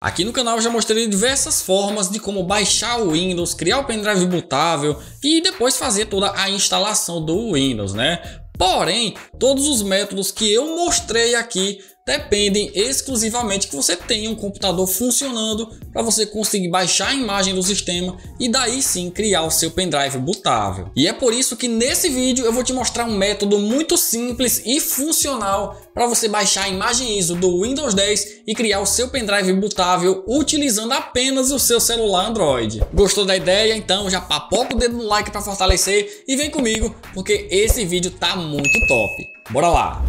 Aqui no canal já mostrei diversas formas de como baixar o Windows, criar o pendrive bootável e depois fazer toda a instalação do Windows, né? Porém, todos os métodos que eu mostrei aqui dependem exclusivamente que você tenha um computador funcionando para você conseguir baixar a imagem do sistema e daí sim criar o seu pendrive bootável. E é por isso que nesse vídeo eu vou te mostrar um método muito simples e funcional para você baixar a imagem ISO do Windows 10 e criar o seu pendrive bootável utilizando apenas o seu celular Android. Gostou da ideia? Então já papoca o dedo no like para fortalecer e vem comigo porque esse vídeo tá muito top. Bora lá!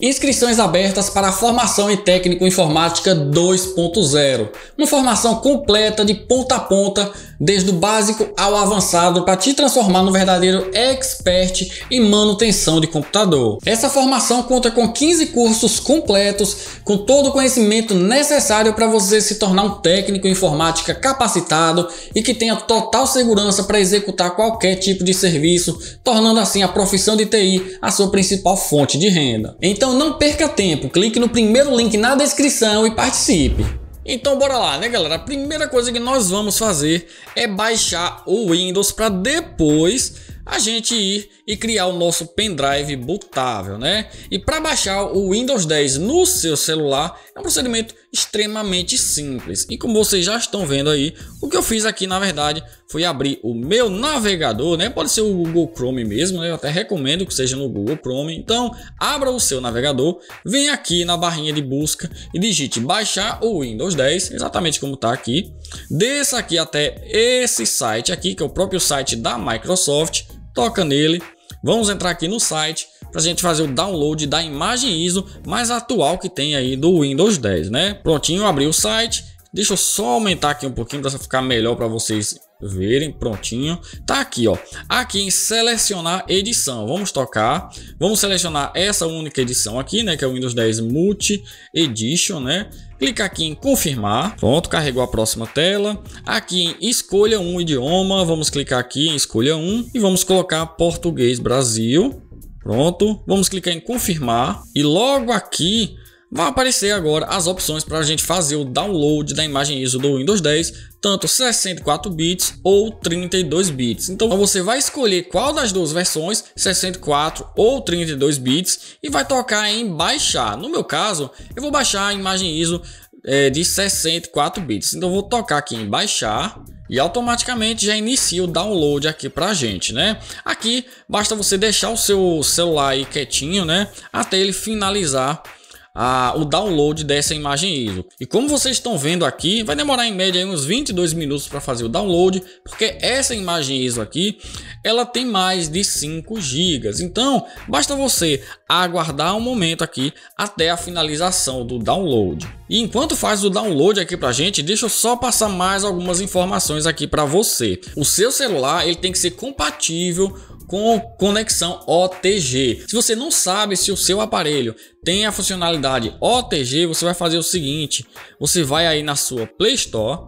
Inscrições abertas para a formação em técnico informática 2.0. Uma formação completa de ponta a ponta, desde o básico ao avançado, para te transformar no verdadeiro expert em manutenção de computador. Essa formação conta com 15 cursos completos, com todo o conhecimento necessário para você se tornar um técnico informática capacitado e que tenha total segurança para executar qualquer tipo de serviço, tornando assim a profissão de TI a sua principal fonte de renda. Então então não perca tempo, clique no primeiro link na descrição e participe. Então bora lá, né galera? A primeira coisa que nós vamos fazer é baixar o Windows para depois a gente ir e criar o nosso pendrive bootável, né? E para baixar o Windows 10 no seu celular é um procedimento extremamente simples. E como vocês já estão vendo aí, o que eu fiz aqui na verdade fui abrir o meu navegador, né? Pode ser o Google Chrome mesmo, né? Eu até recomendo que seja no Google Chrome. Então, abra o seu navegador, vem aqui na barrinha de busca e digite baixar o Windows 10, exatamente como está aqui. Desça aqui até esse site aqui, que é o próprio site da Microsoft. Toca nele. Vamos entrar aqui no site para a gente fazer o download da imagem ISO mais atual que tem aí do Windows 10, né? Prontinho, abri o site. Deixa eu só aumentar aqui um pouquinho para ficar melhor para vocês verem, prontinho. Tá aqui, ó. Aqui em selecionar edição. Vamos tocar. Vamos selecionar essa única edição aqui, né? Que é o Windows 10 Multi Edition, né? Clica aqui em confirmar. Pronto, carregou a próxima tela. Aqui em escolha um idioma. Vamos clicar aqui em escolha um. E vamos colocar português Brasil. Pronto, vamos clicar em confirmar e logo aqui Vai aparecer agora as opções para a gente fazer o download da imagem ISO do Windows 10, tanto 64 bits ou 32 bits. Então você vai escolher qual das duas versões, 64 ou 32 bits, e vai tocar em baixar. No meu caso, eu vou baixar a imagem ISO é, de 64 bits. Então vou tocar aqui em baixar e automaticamente já inicia o download aqui pra gente, né? Aqui basta você deixar o seu celular aí quietinho, né? Até ele finalizar a, o download dessa imagem ISO. E como vocês estão vendo aqui, vai demorar em média uns 22 minutos para fazer o download, porque essa imagem ISO aqui, ela tem mais de 5 GB. Então, basta você aguardar um momento aqui até a finalização do download. E enquanto faz o download aqui pra gente, deixa eu só passar mais algumas informações aqui para você. O seu celular, ele tem que ser compatível com conexão OTG. Se você não sabe se o seu aparelho tem a funcionalidade OTG, você vai fazer o seguinte: você vai aí na sua Play Store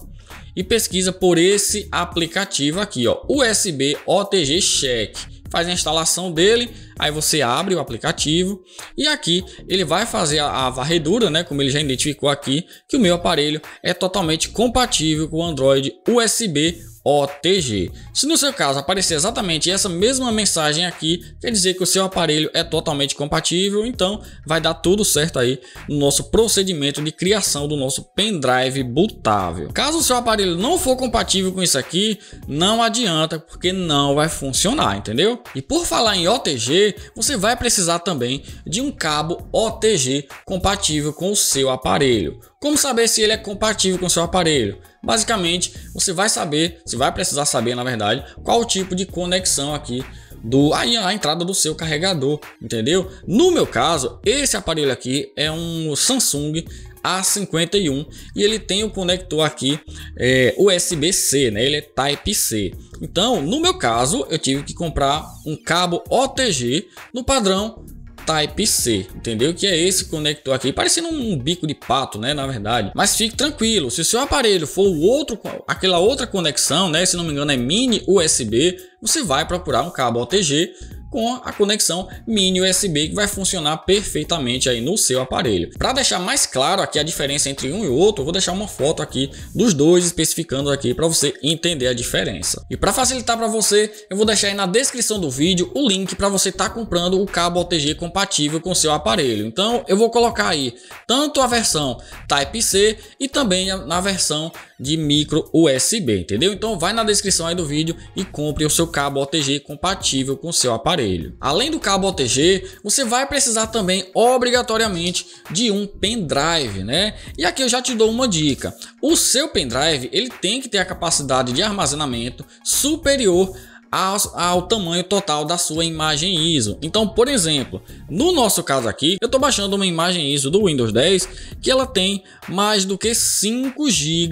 e pesquisa por esse aplicativo aqui, ó, USB OTG Check. Faz a instalação dele, aí você abre o aplicativo e aqui ele vai fazer a, a varredura, né, como ele já identificou aqui, que o meu aparelho é totalmente compatível com o Android USB OTG. Se no seu caso aparecer exatamente essa mesma mensagem aqui, quer dizer que o seu aparelho é totalmente compatível, então vai dar tudo certo aí no nosso procedimento de criação do nosso pendrive bootável. Caso o seu aparelho não for compatível com isso aqui, não adianta porque não vai funcionar, entendeu? E por falar em OTG, você vai precisar também de um cabo OTG compatível com o seu aparelho. Como saber se ele é compatível com seu aparelho? Basicamente, você vai saber, você vai precisar saber, na verdade, qual o tipo de conexão aqui do aí a entrada do seu carregador, entendeu? No meu caso, esse aparelho aqui é um Samsung A51 e ele tem o um conector aqui é, USB-C, né? Ele é Type-C. Então, no meu caso, eu tive que comprar um cabo OTG no padrão Type-C, entendeu? Que é esse conector aqui, parecendo um bico de pato, né, na verdade. Mas fique tranquilo, se o seu aparelho for o outro, aquela outra conexão, né, se não me engano é mini USB, você vai procurar um cabo OTG com a conexão mini USB que vai funcionar perfeitamente aí no seu aparelho. Para deixar mais claro aqui a diferença entre um e outro, vou deixar uma foto aqui dos dois especificando aqui para você entender a diferença. E para facilitar para você, eu vou deixar aí na descrição do vídeo o link para você estar tá comprando o cabo OTG compatível com seu aparelho. Então eu vou colocar aí tanto a versão Type-C e também na versão de micro USB, entendeu? Então vai na descrição aí do vídeo e compre o seu cabo OTG compatível com o seu aparelho. Além do cabo OTG, você vai precisar também obrigatoriamente de um pendrive, né? E aqui eu já te dou uma dica. O seu pendrive, ele tem que ter a capacidade de armazenamento superior ao, ao tamanho total da sua imagem ISO. Então, por exemplo, no nosso caso aqui, eu estou baixando uma imagem ISO do Windows 10 que ela tem mais do que 5 GB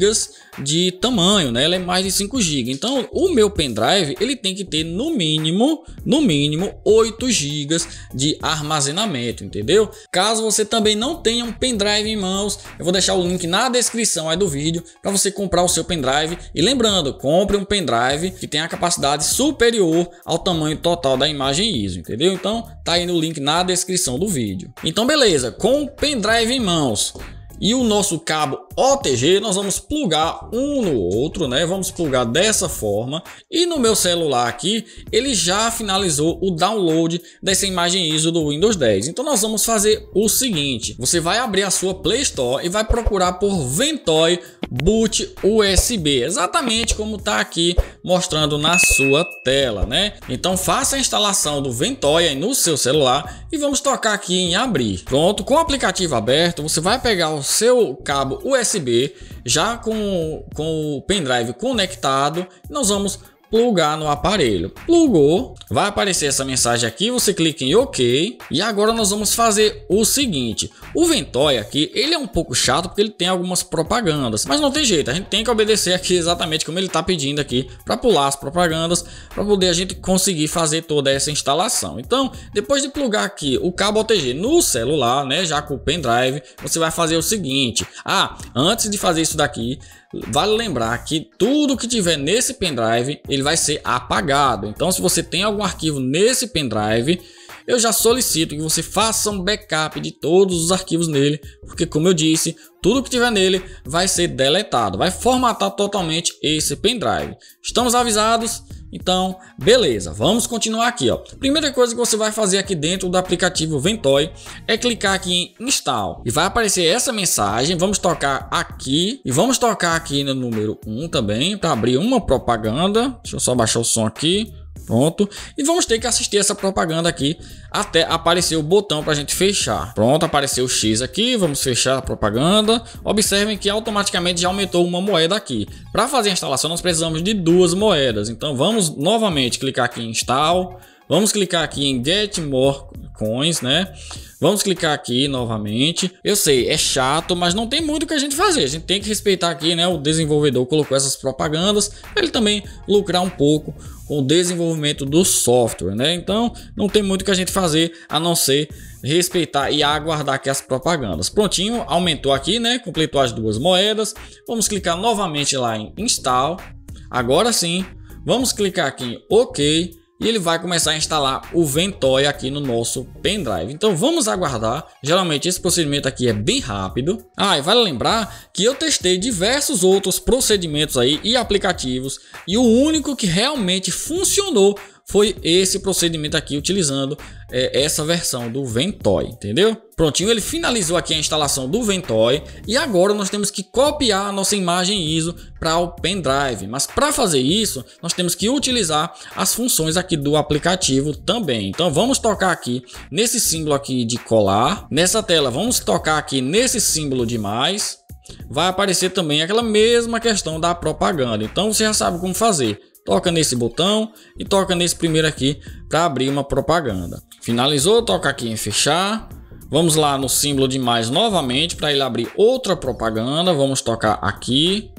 de tamanho, né? Ela é mais de 5 GB. Então, o meu pendrive, ele tem que ter no mínimo, no mínimo 8 GB de armazenamento, entendeu? Caso você também não tenha um pendrive em mãos, eu vou deixar o link na descrição aí do vídeo para você comprar o seu pendrive. E lembrando, compre um pendrive que tenha a capacidade suficiente superior ao tamanho total da imagem ISO, entendeu? Então tá aí no link na descrição do vídeo. Então beleza, com o pendrive em mãos, e o nosso cabo OTG nós vamos plugar um no outro, né? Vamos plugar dessa forma e no meu celular aqui ele já finalizou o download dessa imagem ISO do Windows 10. Então nós vamos fazer o seguinte, você vai abrir a sua Play Store e vai procurar por Ventoy Boot USB, exatamente como está aqui mostrando na sua tela, né? Então faça a instalação do Ventoy aí no seu celular e vamos tocar aqui em abrir. Pronto, com o aplicativo aberto você vai pegar os seu cabo USB já com, com o pendrive conectado. Nós vamos plugar no aparelho. Plugou, vai aparecer essa mensagem aqui, você clica em OK. E agora nós vamos fazer o seguinte, o Ventoy aqui, ele é um pouco chato porque ele tem algumas propagandas, mas não tem jeito, a gente tem que obedecer aqui exatamente como ele está pedindo aqui para pular as propagandas, para poder a gente conseguir fazer toda essa instalação. Então, depois de plugar aqui o cabo OTG no celular, né, já com o pendrive, você vai fazer o seguinte, ah, antes de fazer isso daqui, Vale lembrar que tudo que tiver nesse pendrive, ele vai ser apagado. Então, se você tem algum arquivo nesse pendrive, eu já solicito que você faça um backup de todos os arquivos nele, porque como eu disse, tudo que tiver nele vai ser deletado, vai formatar totalmente esse pendrive. Estamos avisados? Então, beleza, vamos continuar aqui. Ó. Primeira coisa que você vai fazer aqui dentro do aplicativo Ventoy é clicar aqui em Install e vai aparecer essa mensagem. Vamos tocar aqui e vamos tocar aqui no número 1 também para abrir uma propaganda. Deixa eu só baixar o som aqui. Pronto. E vamos ter que assistir essa propaganda aqui até aparecer o botão para a gente fechar. Pronto, apareceu o X aqui. Vamos fechar a propaganda. Observem que automaticamente já aumentou uma moeda aqui. Para fazer a instalação, nós precisamos de duas moedas. Então vamos novamente clicar aqui em Install. Vamos clicar aqui em Get More Coins, né? Vamos clicar aqui novamente. Eu sei, é chato, mas não tem muito o que a gente fazer. A gente tem que respeitar aqui, né? O desenvolvedor colocou essas propagandas para ele também lucrar um pouco com o desenvolvimento do software, né? Então não tem muito que a gente fazer a não ser respeitar e aguardar que as propagandas. Prontinho, aumentou aqui, né? Completou as duas moedas. Vamos clicar novamente lá em install. Agora sim, vamos clicar aqui em OK e ele vai começar a instalar o Ventoy aqui no nosso pendrive. Então vamos aguardar. Geralmente esse procedimento aqui é bem rápido. Ah, e vale lembrar que eu testei diversos outros procedimentos aí e aplicativos e o único que realmente funcionou foi esse procedimento aqui utilizando é, essa versão do Ventoy, entendeu? Prontinho, ele finalizou aqui a instalação do Ventoy e agora nós temos que copiar a nossa imagem ISO para o pendrive. Mas para fazer isso, nós temos que utilizar as funções aqui do aplicativo também. Então vamos tocar aqui nesse símbolo aqui de colar, nessa tela vamos tocar aqui nesse símbolo de mais, vai aparecer também aquela mesma questão da propaganda. Então você já sabe como fazer toca nesse botão e toca nesse primeiro aqui para abrir uma propaganda. Finalizou, toca aqui em fechar. Vamos lá no símbolo de mais novamente para ele abrir outra propaganda. Vamos tocar aqui.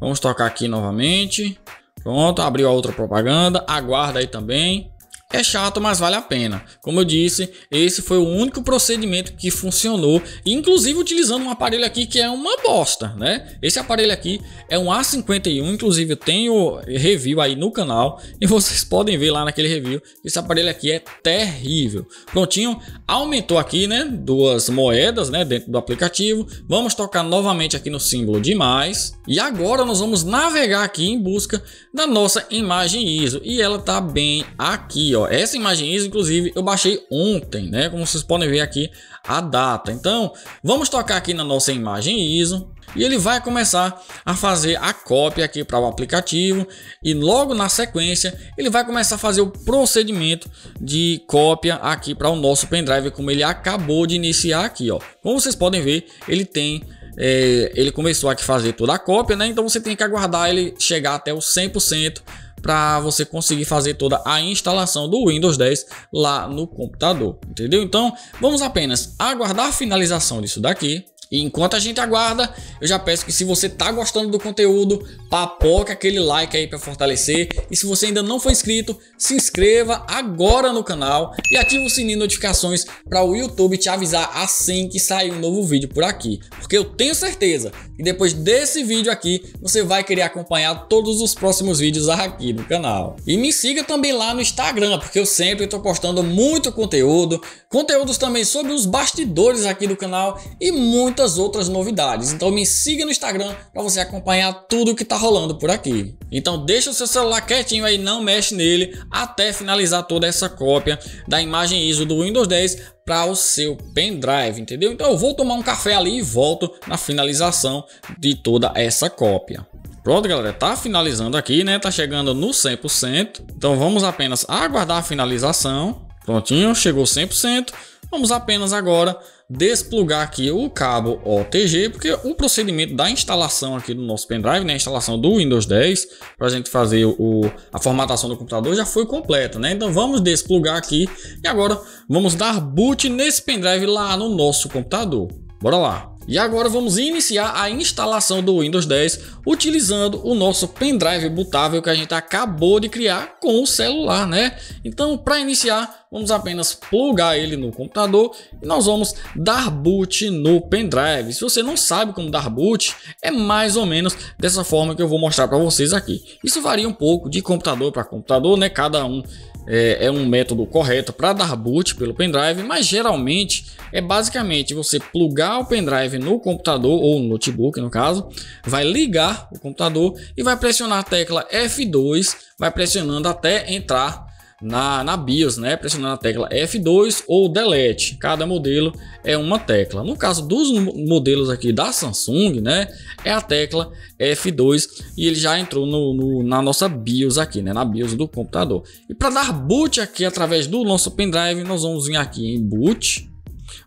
Vamos tocar aqui novamente. Pronto, abriu a outra propaganda. Aguarda aí também. É chato, mas vale a pena. Como eu disse, esse foi o único procedimento que funcionou, inclusive utilizando um aparelho aqui que é uma bosta, né? Esse aparelho aqui é um A51, inclusive eu tenho review aí no canal e vocês podem ver lá naquele review esse aparelho aqui é terrível. Prontinho, aumentou aqui, né, duas moedas, né, dentro do aplicativo. Vamos tocar novamente aqui no símbolo de mais e agora nós vamos navegar aqui em busca da nossa imagem ISO e ela tá bem aqui, ó ó. Essa imagem ISO, inclusive, eu baixei ontem, né? Como vocês podem ver aqui a data. Então, vamos tocar aqui na nossa imagem ISO e ele vai começar a fazer a cópia aqui para o aplicativo e logo na sequência ele vai começar a fazer o procedimento de cópia aqui para o nosso pendrive como ele acabou de iniciar aqui, ó. Como vocês podem ver, ele tem é, ele começou a fazer toda a cópia, né? Então você tem que aguardar ele chegar até o 100% para você conseguir fazer toda a instalação do Windows 10 lá no computador, entendeu? Então, vamos apenas aguardar a finalização disso daqui, e enquanto a gente aguarda, eu já peço que se você tá gostando do conteúdo, papoque aquele like aí para fortalecer. E se você ainda não foi inscrito, se inscreva agora no canal e ative o sininho de notificações para o YouTube te avisar assim que sair um novo vídeo por aqui. Porque eu tenho certeza que depois desse vídeo aqui, você vai querer acompanhar todos os próximos vídeos aqui no canal. E me siga também lá no Instagram, porque eu sempre estou postando muito conteúdo, conteúdos também sobre os bastidores aqui do canal e muito muitas outras novidades. Então me siga no Instagram para você acompanhar tudo o que está rolando por aqui. Então deixa o seu celular quietinho aí, não mexe nele até finalizar toda essa cópia da imagem ISO do Windows 10 para o seu pendrive, entendeu? Então eu vou tomar um café ali e volto na finalização de toda essa cópia. Pronto, galera, tá finalizando aqui, né? Tá chegando no 100%. Então vamos apenas aguardar a finalização. Prontinho, chegou 100%. Vamos apenas agora desplugar aqui o cabo OTG, porque o procedimento da instalação aqui do nosso pendrive, né, a instalação do Windows 10, para a gente fazer o, a formatação do computador já foi completa, né? Então vamos desplugar aqui e agora vamos dar boot nesse pendrive lá no nosso computador. Bora lá. E agora vamos iniciar a instalação do Windows 10 utilizando o nosso pendrive bootável que a gente acabou de criar com o celular, né? Então, para iniciar, vamos apenas plugar ele no computador e nós vamos dar boot no pendrive. Se você não sabe como dar boot, é mais ou menos dessa forma que eu vou mostrar para vocês aqui. Isso varia um pouco de computador para computador, né? Cada um é, é um método correto para dar boot pelo pendrive, mas geralmente é basicamente você plugar o pendrive no computador ou no notebook, no caso, vai ligar o computador e vai pressionar a tecla F2, vai pressionando até entrar na, na BIOS, né, pressionando a tecla F2 ou Delete. Cada modelo é uma tecla. No caso dos modelos aqui da Samsung, né, é a tecla F2 e ele já entrou no, no na nossa BIOS aqui, né, na BIOS do computador. E para dar boot aqui através do nosso pendrive, nós vamos vir aqui em Boot.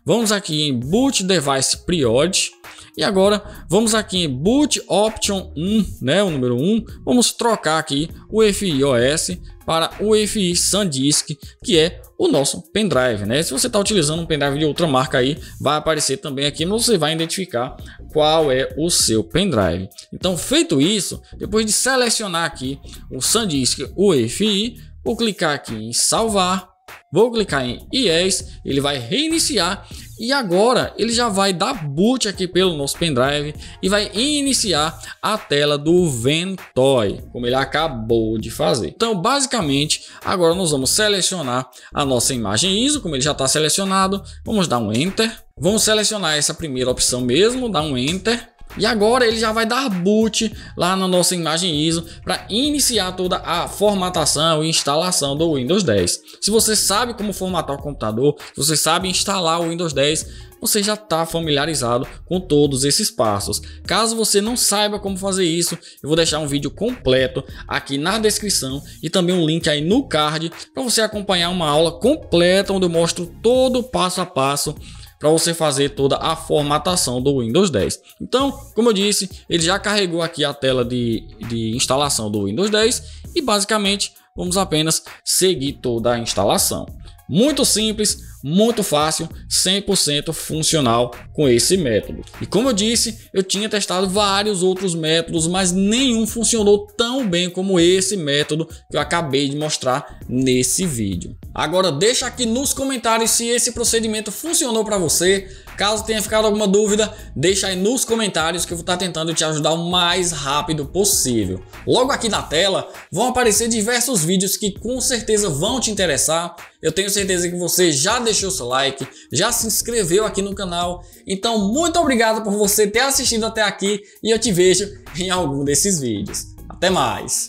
Vamos aqui em Boot Device Priority. E agora vamos aqui em Boot Option 1, né, o número 1. Vamos trocar aqui o FIOS para o EFI SanDisk, que é o nosso pendrive, né? Se você está utilizando um pendrive de outra marca aí, vai aparecer também aqui, mas você vai identificar qual é o seu pendrive. Então, feito isso, depois de selecionar aqui o SanDisk UEFI, vou clicar aqui em salvar, vou clicar em Yes, ele vai reiniciar e agora ele já vai dar boot aqui pelo nosso pendrive e vai iniciar a tela do Ventoy, como ele acabou de fazer. Então, basicamente, agora nós vamos selecionar a nossa imagem ISO, como ele já está selecionado. Vamos dar um Enter. Vamos selecionar essa primeira opção mesmo, dar um Enter e agora ele já vai dar boot lá na nossa imagem ISO para iniciar toda a formatação e instalação do Windows 10. Se você sabe como formatar o computador, se você sabe instalar o Windows 10, você já está familiarizado com todos esses passos. Caso você não saiba como fazer isso, eu vou deixar um vídeo completo aqui na descrição e também um link aí no card para você acompanhar uma aula completa onde eu mostro todo o passo a passo para você fazer toda a formatação do Windows 10. Então, como eu disse, ele já carregou aqui a tela de, de instalação do Windows 10 e basicamente vamos apenas seguir toda a instalação. Muito simples, muito fácil, 100% funcional com esse método. E como eu disse, eu tinha testado vários outros métodos, mas nenhum funcionou tão bem como esse método que eu acabei de mostrar nesse vídeo. Agora deixa aqui nos comentários se esse procedimento funcionou para você. Caso tenha ficado alguma dúvida, deixa aí nos comentários que eu vou estar tá tentando te ajudar o mais rápido possível. Logo aqui na tela vão aparecer diversos vídeos que com certeza vão te interessar eu tenho certeza que você já deixou seu like, já se inscreveu aqui no canal. Então, muito obrigado por você ter assistido até aqui e eu te vejo em algum desses vídeos. Até mais!